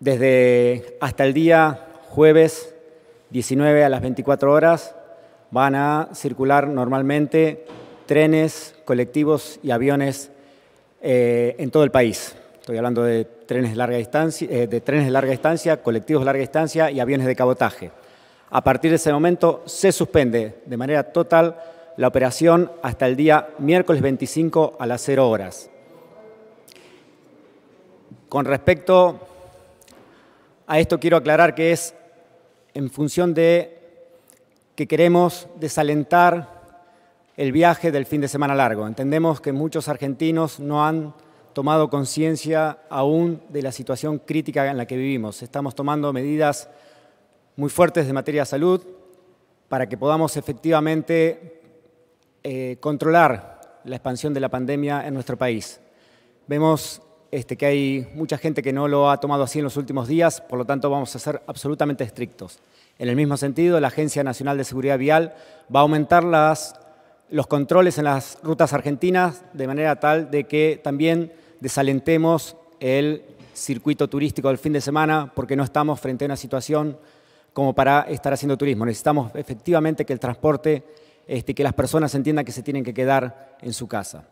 Desde hasta el día jueves 19 a las 24 horas van a circular normalmente trenes, colectivos y aviones eh, en todo el país. Estoy hablando de trenes de larga distancia, eh, de trenes de larga distancia, colectivos de larga distancia y aviones de cabotaje. A partir de ese momento se suspende de manera total la operación hasta el día miércoles 25 a las 0 horas. Con respecto a esto quiero aclarar que es en función de que queremos desalentar el viaje del fin de semana largo. Entendemos que muchos argentinos no han tomado conciencia aún de la situación crítica en la que vivimos. Estamos tomando medidas muy fuertes de materia de salud para que podamos efectivamente eh, controlar la expansión de la pandemia en nuestro país. Vemos este, que hay mucha gente que no lo ha tomado así en los últimos días, por lo tanto vamos a ser absolutamente estrictos. En el mismo sentido, la Agencia Nacional de Seguridad Vial va a aumentar los controles en las rutas argentinas de manera tal de que también desalentemos el circuito turístico del fin de semana porque no estamos frente a una situación como para estar haciendo turismo. Necesitamos efectivamente que el transporte, este, que las personas entiendan que se tienen que quedar en su casa.